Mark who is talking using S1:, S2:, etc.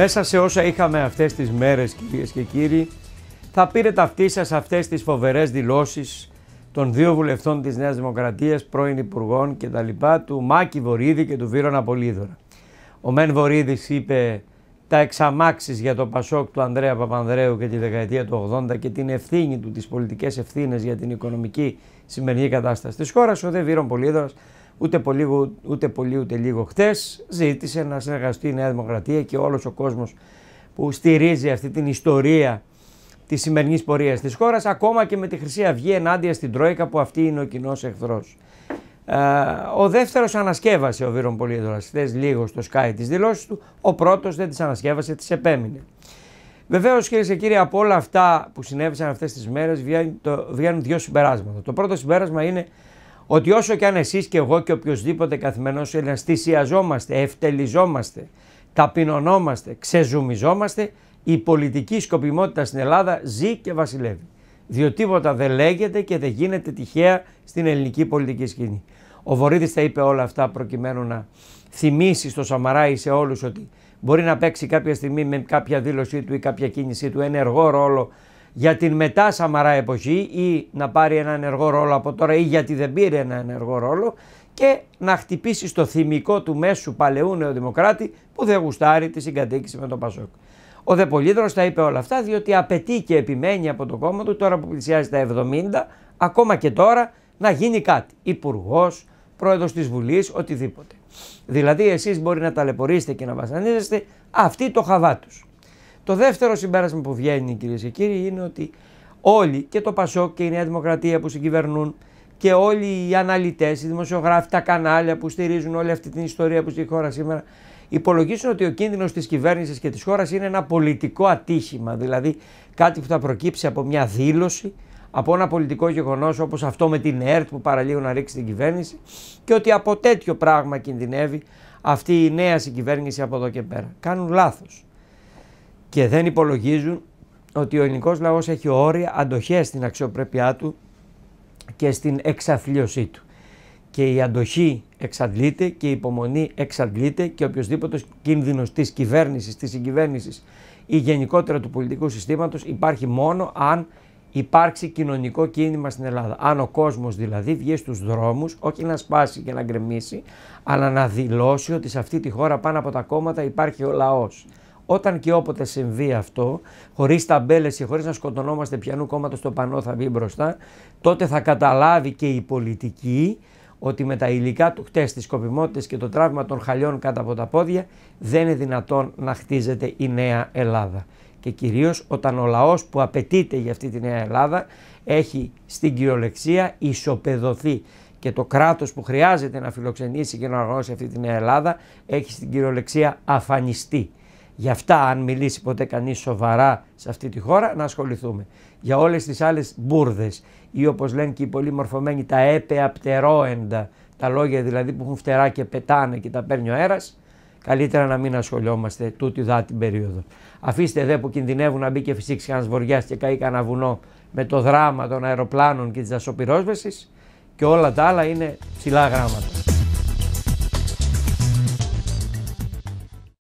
S1: Μέσα σε όσα είχαμε αυτές τις μέρες κυρίες και κύριοι θα πήρε αυτή σας αυτές τις φοβερές δηλώσεις των δύο βουλευτών της Νέας Δημοκρατίας, πρώην Υπουργών και τα λοιπά, του Μάκη Βορύδη και του Βύρονα Πολίδωρα. Ο Μεν Βορύδης είπε τα εξαμάξεις για το Πασόκ του Ανδρέα Παπανδρέου και τη δεκαετία του 80 και την ευθύνη του, τις πολιτικές ευθύνες για την οικονομική σημερινή κατάσταση της χώρας, ο Δε Βίρον Πολίδωρας ούτε πολύ ούτε, πολύ, ούτε λίγο χθες, ζήτησε να συνεργαστεί η Νέα Δημοκρατία και όλος ο κόσμος που στηρίζει αυτή την ιστορία της σημερινής πορείας της χώρας, ακόμα και με τη Χρυσή Αυγή ενάντια στην Τρόικα που αυτή είναι ο κοινός εχθρός. Ε, ο δεύτερος ανασκεύασε ο Βίρον Πολίδωρα χθες λίγο στο σκάι τις δηλώσεις του. Ο πρώτος δεν τις ανασκεύασε, τις επέμεινε. Βεβαίως, κυρίε και κύριοι, από όλα αυτά που συνέβησαν αυτές τις μέρες βγαίνουν δύο συμπεράσματα. Το πρώτο συμπέρασμα είναι ότι όσο κι αν εσείς και εγώ και οποιοδήποτε καθημερινός Έλληνας θυσιαζόμαστε, ευτελιζόμαστε, ταπεινωνόμαστε, ξεζουμιζόμαστε, η πολιτική σκοπιμότητα στην Ελλάδα ζει και βασιλεύει. Διότι τίποτα δεν λέγεται και δεν γίνεται τυχαία στην ελληνική πολιτική σκηνή. Ο Βορύδης θα είπε όλα αυτά προκειμένου να θυμίσει στο Σαμαράι σε όλους ότι μπορεί να παίξει κάποια στιγμή με κάποια δήλωσή του ή κάποια κίνησή του ενεργό ρόλο για την μετά Σαμαρά εποχή ή να πάρει ένα ενεργό ρόλο από τώρα ή γιατί δεν πήρε ένα ενεργό ρόλο και να χτυπήσει στο θυμικό του μέσου παλαιού νεοδημοκράτη που δεν γουστάρει τη συγκατοίκηση με τον Πασόκ. Ο Δεπολίδρος τα είπε όλα αυτά διότι απαιτεί και επιμένει από το κόμμα του τώρα που πλησιάζει τα 70 ακόμα και τώρα να γίνει κάτι. Υπουργός, πρόεδρος της Βουλής, οτιδήποτε. Δηλαδή εσείς μπορεί να ταλαιπωρήσετε και να βασανίζεστε, αυτή το χαβά τους. Το δεύτερο συμπέρασμα που βγαίνει κυρίες και κύριοι είναι ότι όλοι και το Πασόκ και η Νέα Δημοκρατία που συγκυβερνούν και όλοι οι αναλυτές, οι δημοσιογράφοι, τα κανάλια που στηρίζουν όλη αυτή την ιστορία που στη χώρα σήμερα υπολογίζουν ότι ο κίνδυνος της κυβέρνησης και της χώρας είναι ένα πολιτικό ατύχημα, δηλαδή κάτι που θα προκύψει από μια δήλωση, από ένα πολιτικό γεγονός όπως αυτό με την ΕΡΤ που παραλίγο να ρίξει την κυβέρνηση και ότι από τέτοιο πράγμα κινδυνεύει αυτή η νέα συγκυβέρνηση από εδώ και πέρα. Κάνουν λάθος και δεν υπολογίζουν ότι ο ελληνικός λαός έχει όρια αντοχές στην αξιοπρέπειά του και στην εξαθλίωσή του. Και η αντοχή εξαντλείται και η υπομονή εξαντλείται και οποιοδήποτε κίνδυνος της κυβέρνησης, της συγκυβέρνησης ή γενικότερα του πολιτικού συστήματος υπάρχει μόνο αν υπάρξει κοινωνικό κίνημα στην Ελλάδα. Αν ο κόσμος δηλαδή βγει στους δρόμους, όχι να σπάσει και να γκρεμίσει, αλλά να δηλώσει ότι σε αυτή τη χώρα πάνω από τα κόμματα υπάρχει ο λαός. Όταν και όποτε συμβεί αυτό, χωρίς ταμπέλες και χωρίς να σκοτωνόμαστε πιανού κόμματος το πανό θα μπει μπροστά, τότε θα καταλάβει και η πολιτική ότι με τα υλικά του χτες, τις σκοπιμότητες και το τραύμα των χαλιών κάτω από τα πόδια δεν είναι δυνατόν να χτίζεται η νέα Ελλάδα. Και κυρίως όταν ο λαός που απαιτείται για αυτή τη νέα Ελλάδα έχει στην κυριολεξία ισοπεδωθεί και το κράτος που χρειάζεται να φιλοξενήσει και να οργανώσει αυτή τη νέα Ελλάδα έχει στην κυριολεξία αφανιστεί. Γι' αυτά, αν μιλήσει ποτέ κανείς σοβαρά σε αυτή τη χώρα, να ασχοληθούμε. Για όλες τις άλλες μπουρδες ή όπως λένε και οι πολύ μορφωμένοι τα έπεα πτερόεντα, τα λόγια δηλαδή που έχουν φτερά και πετάνε και τα παίρνει ο αέρας, καλύτερα να μην ασχολιόμαστε τούτη δά την περίοδο. Αφήστε δε που κινδυνεύουν να μπει και φυσήξει κανένα βοριάς και καεί κανένα βουνό με το δράμα των αεροπλάνων και της δασοπυρόσβεση και όλα τα άλλα είναι ψηλά γράμματα.